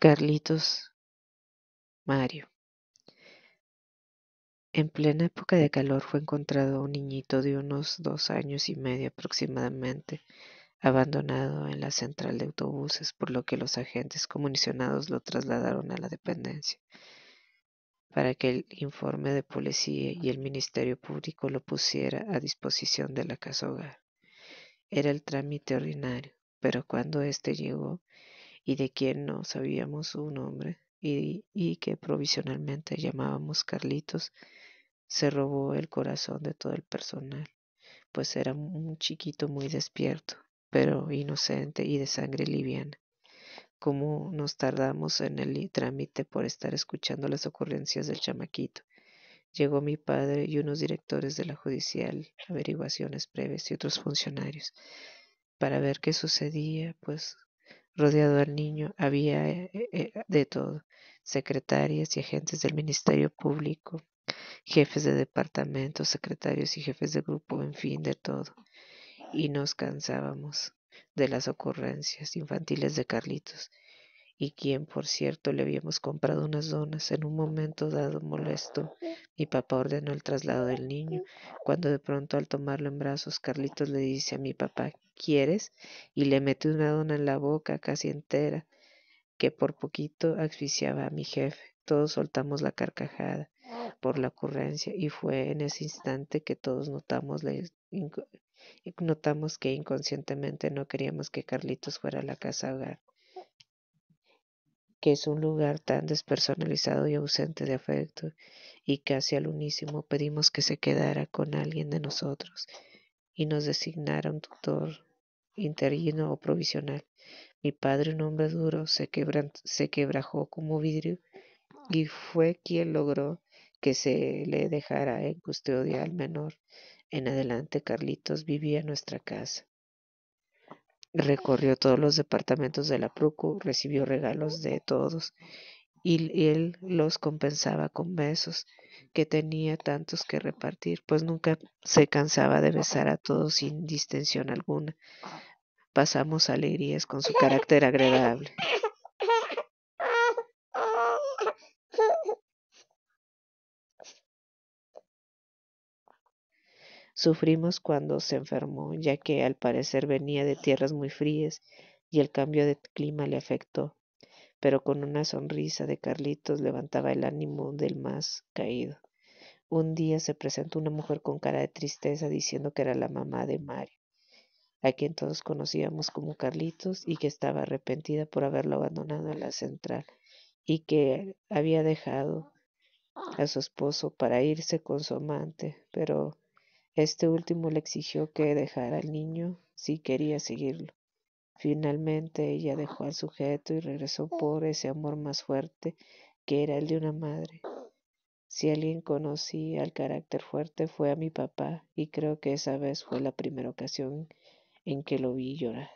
Carlitos, Mario. En plena época de calor fue encontrado un niñito de unos dos años y medio aproximadamente, abandonado en la central de autobuses, por lo que los agentes comisionados lo trasladaron a la dependencia, para que el informe de policía y el Ministerio Público lo pusiera a disposición de la casa hogar. Era el trámite ordinario, pero cuando éste llegó, y de quien no sabíamos su nombre y, y, que provisionalmente llamábamos Carlitos, se robó el corazón de todo el personal, pues era un chiquito muy despierto, pero inocente y de sangre liviana. Como nos tardamos en el trámite por estar escuchando las ocurrencias del chamaquito. Llegó mi padre y unos directores de la judicial, averiguaciones previas y otros funcionarios para ver qué sucedía, pues rodeado al niño había eh, eh, eh, de todo, secretarias y agentes del Ministerio Público, jefes de departamento, secretarios y jefes de grupo, en fin, de todo. Y nos cansábamos de las ocurrencias infantiles de Carlitos y quien, por cierto, le habíamos comprado unas donas. En un momento dado molesto, mi papá ordenó el traslado del niño, cuando de pronto al tomarlo en brazos, Carlitos le dice a mi papá, ¿quieres? Y le mete una dona en la boca casi entera, que por poquito asfixiaba a mi jefe. Todos soltamos la carcajada por la ocurrencia y fue en ese instante que todos notamos notamos que inconscientemente no queríamos que Carlitos fuera a la casa hogar que es un lugar tan despersonalizado y ausente de afecto, y casi al unísimo pedimos que se quedara con alguien de nosotros y nos designara un tutor interino o provisional. Mi padre, un hombre duro, se, se quebrajó como vidrio y fue quien logró que se le dejara en custodia al menor. En adelante, Carlitos vivía en nuestra casa. Recorrió todos los departamentos de la Prucu, recibió regalos de todos y él los compensaba con besos, que tenía tantos que repartir, pues nunca se cansaba de besar a todos sin distensión alguna. Pasamos alegrías con su carácter agradable. Sufrimos cuando se enfermó, ya que al parecer venía de tierras muy frías y el cambio de clima le afectó, pero con una sonrisa de Carlitos levantaba el ánimo del más caído. Un día se presentó una mujer con cara de tristeza diciendo que era la mamá de Mario, a quien todos conocíamos como Carlitos y que estaba arrepentida por haberlo abandonado en la central y que había dejado a su esposo para irse con su amante, pero este último le exigió que dejara al niño si quería seguirlo. Finalmente ella dejó al sujeto y regresó por ese amor más fuerte que era el de una madre. Si alguien conocía al carácter fuerte fue a mi papá y creo que esa vez fue la primera ocasión en que lo vi llorar.